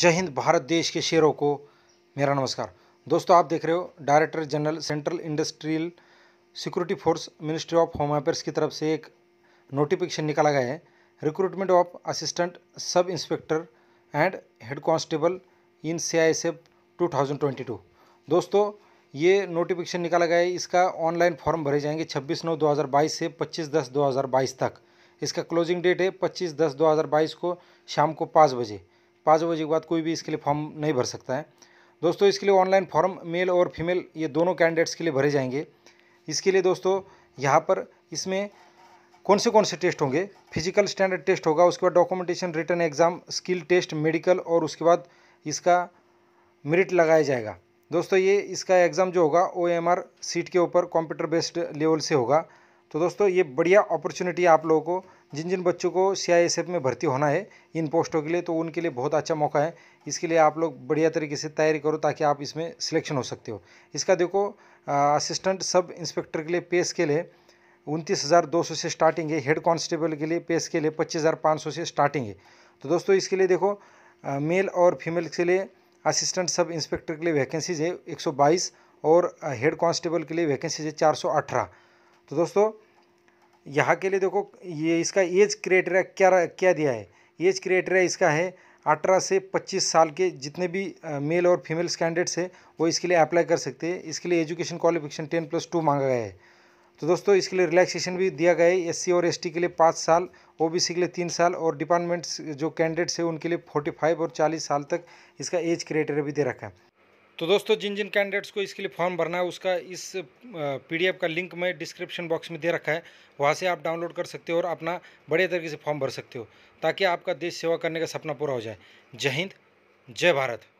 जय हिंद भारत देश के शेरों को मेरा नमस्कार दोस्तों आप देख रहे हो director general central industrial security force ministry of home affairs की तरफ से एक नोटिफिकेशन निकाला गया है recruitment of assistant sub inspector and head constable in C I S F two thousand twenty two दोस्तों ये नोटिफिकेशन निकाला गया है इसका ऑनलाइन फॉर्म भरे जाएंगे छब्बीस नौ दो हज़ार बाईस से पच्चीस दस दो हज़ार बाईस तक इसका क्लोजिंग डेट है पच्चीस दस दो हज़ार बाईस को शाम को पाँच बजे पाँच बजे के बाद कोई भी इसके लिए फॉर्म नहीं भर सकता है दोस्तों इसके लिए ऑनलाइन फॉर्म मेल और फीमेल ये दोनों कैंडिडेट्स के लिए भरे जाएंगे इसके लिए दोस्तों यहाँ पर इसमें कौन से कौन से टेस्ट होंगे फिजिकल स्टैंडर्ड टेस्ट होगा उसके बाद documentation written exam skill test medical और उसके बाद इसका मेरिट लगाया जाएगा दोस्तों ये इसका एग्ज़ाम जो होगा ओ एम आर सीट के ऊपर कंप्यूटर बेस्ड लेवल से होगा तो दोस्तों ये बढ़िया अपॉर्चुनिटी आप लोगों को जिन जिन बच्चों को सी में भर्ती होना है इन पोस्टों के लिए तो उनके लिए बहुत अच्छा मौका है इसके लिए आप लोग बढ़िया तरीके से तैयारी करो ताकि आप इसमें सिलेक्शन हो सकते हो इसका देखो असिस्टेंट सब इंस्पेक्टर के लिए पे स्केल है उनतीस हज़ार दो सौ से स्टार्टिंग है हेड कांस्टेबल के लिए पे स्केल है पच्चीस हज़ार पाँच सौ से स्टार्टिंग है तो दोस्तों इसके लिए देखो मेल और फीमेल के लिए असिस्टेंट सब इंस्पेक्टर के लिए वैकेंसीज है 122 और हेड कांस्टेबल के लिए वैकेंसीज है 418 तो दोस्तों यहाँ के लिए देखो ये इसका एज क्राइटेरिया क्या क्या दिया है एज क्राइटेरिया इसका है अठारह से पच्चीस साल के जितने भी मेल और फीमेल्स कैंडिडेट्स हैं वो इसके लिए अप्लाई कर सकते हैं इसके लिए education qualification ten plus two मांगा गया है तो दोस्तों इसके लिए रिलैक्सेशन भी दिया गया है एससी और एसटी के लिए पाँच साल ओबीसी के लिए तीन साल और डिपार्टमेंट्स जो कैंडिडेट्स हैं उनके लिए फोर्टी फाइव और चालीस साल तक इसका एज क्राइटेरिया भी दे रखा है तो दोस्तों जिन जिन कैंडिडेट्स को इसके लिए फॉर्म भरना है उसका इस पीडीएफ का लिंक मैं डिस्क्रिप्शन बॉक्स में दे रखा है वहाँ से आप डाउनलोड कर सकते हो और अपना बड़े तरीके से फॉर्म भर सकते हो ताकि आपका देश सेवा करने का सपना पूरा हो जाए जय हिंद जय भारत